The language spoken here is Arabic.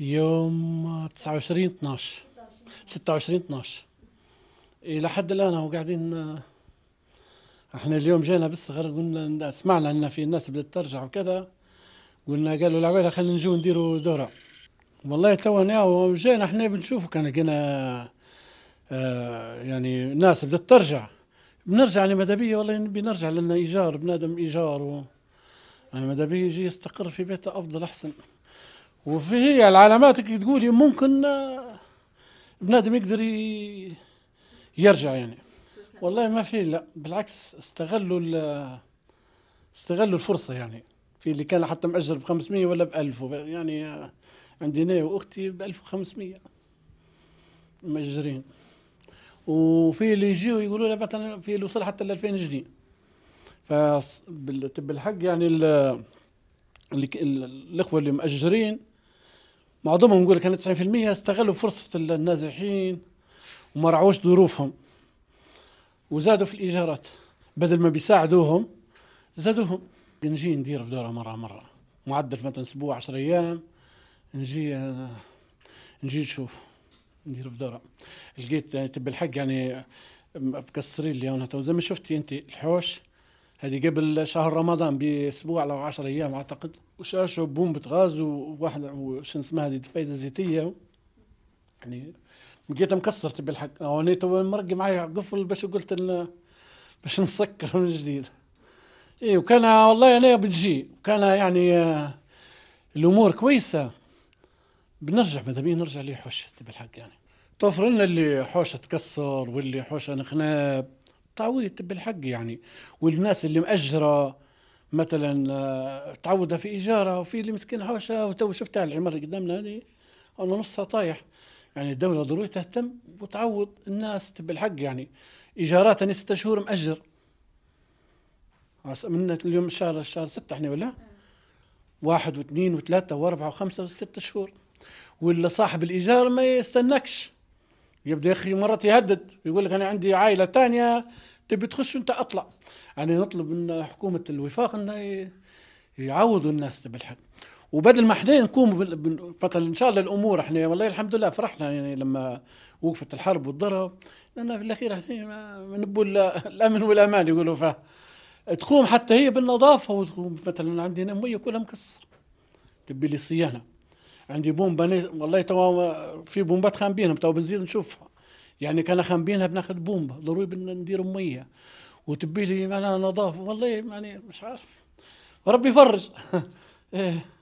يوم 29 12 26 12 الى حد الان هو قاعدين آه، احنا اليوم جينا بالصغر قلنا سمعنا ان في ناس بدات ترجع وكذا قلنا قالوا العويله خلينا نجوا نديروا دوره والله تو جينا احنا بنشوفوا كان لقينا آه، يعني ناس بدات ترجع بنرجع لماذا بيا والله بنرجع لنا ايجار بنادم ايجار و يعني مدبية يجي يستقر في بيته افضل احسن وفي هي العلامات كي تقولي ممكن آه، بنادم يقدر يرجع يعني والله ما في لا بالعكس استغلوا استغلوا الفرصه يعني في اللي كان حتى مأجر ب 500 ولا ب 1000 يعني آه، عندي انا واختي ب 1500 مأجرين وفي اللي يجيو يقولوا لي مثلا في اللي وصل حتى ل 2000 جنيه ف بالحق يعني ال... الاخوه اللي مأجرين معظمهم نقول انا 90% استغلوا فرصة النازحين وما رعوش ظروفهم وزادوا في الإيجارات بدل ما بيساعدوهم زادوهم نجي ندير في دورة مرة مرة معدل مثلا أسبوع 10 أيام نجي آه، نجي نشوف ندير بدورة لقيت آه، تب الحق يعني آه، مكسرين لي انا زي ما شفتي انت الحوش هذه قبل شهر رمضان باسبوع او 10 ايام اعتقد وشاشه بومبة غاز وواحد شنو اسمها هذه دفايزه زيتيه يعني لقيتها مكسر تبي الحق انا تو مرقي معي قفل باش قلت باش نسكر من جديد اي وكان والله انا بتجي وكان يعني آه، الامور كويسه بنرجع ماذا بيه نرجع لحوش تبي الحق يعني لنا اللي حوشه تكسر واللي حوشه نخناب تعويض بالحق يعني والناس اللي مأجره مثلا آه، تعوضها في ايجاره وفي اللي مسكين حوشها وتو شفتها العماره قدامنا هذه انا نصها طايح يعني الدوله ضروري تهتم وتعوض الناس بالحق يعني ايجاراتها ست شهور مأجر من اليوم شهر شهر ستة احنا ولا واحد واثنين وثلاثة واربعة وخمسة وستة شهور ولا صاحب الإيجار ما يستناكش يبدأ يا أخي مرات يهدد يقول لك أنا عندي عائلة ثانية تبي تخش انت اطلع يعني نطلب من حكومه الوفاق انه يعوضوا الناس تبع الحد وبدل ما احنا نقوم فترة ان شاء الله الامور احنا والله الحمد لله فرحنا يعني لما وقفت الحرب والضرب لان في الاخير احنا نبوا الامن والامان يقولوا ف تقوم حتى هي بالنظافه وتقوم مثلا عندي هنا ميه كلها مكسر تبي لي صيانه عندي بومبه والله توا في بومبات خام بينهم توا بنزيد نشوفها يعني كان خامبينها بناخذ بومبا ضروري بدنا ندير ميه وتبي لي معناها نظافه والله يعني مش عارف ربي يفرج إيه.